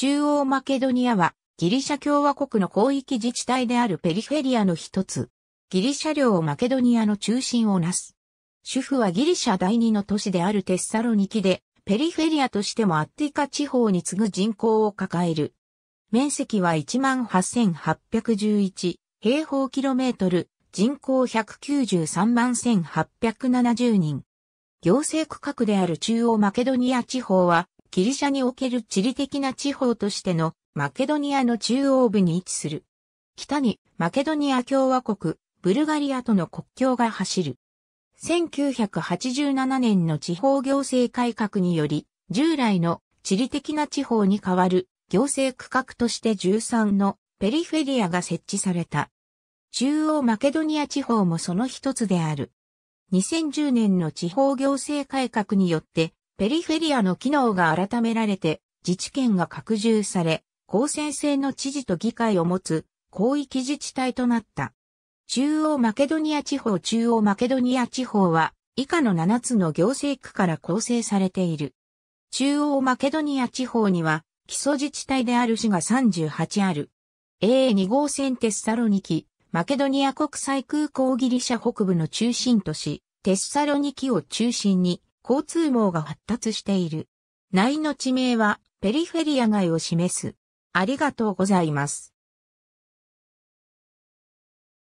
中央マケドニアはギリシャ共和国の広域自治体であるペリフェリアの一つ。ギリシャ領マケドニアの中心をなす。主婦はギリシャ第二の都市であるテッサロニキで、ペリフェリアとしてもアッティカ地方に次ぐ人口を抱える。面積は18,811平方キロメートル、人口193,870人。行政区画である中央マケドニア地方は、ギリシャにおける地理的な地方としてのマケドニアの中央部に位置する。北にマケドニア共和国、ブルガリアとの国境が走る。1987年の地方行政改革により、従来の地理的な地方に代わる行政区画として13のペリフェリアが設置された。中央マケドニア地方もその一つである。2010年の地方行政改革によってペリフェリアの機能が改められて、自治権が拡充され、公正性の知事と議会を持つ広域自治体となった。中央マケドニア地方中央マケドニア地方は以下の7つの行政区から構成されている。中央マケドニア地方には基礎自治体である市が38ある。A2 号線テッサロニキ、マケドニア国際空港ギリシャ北部の中心都市、テッサロニキを中心に交通網が発達している。内の地名はペリフェリア内を示す。ありがとうございます。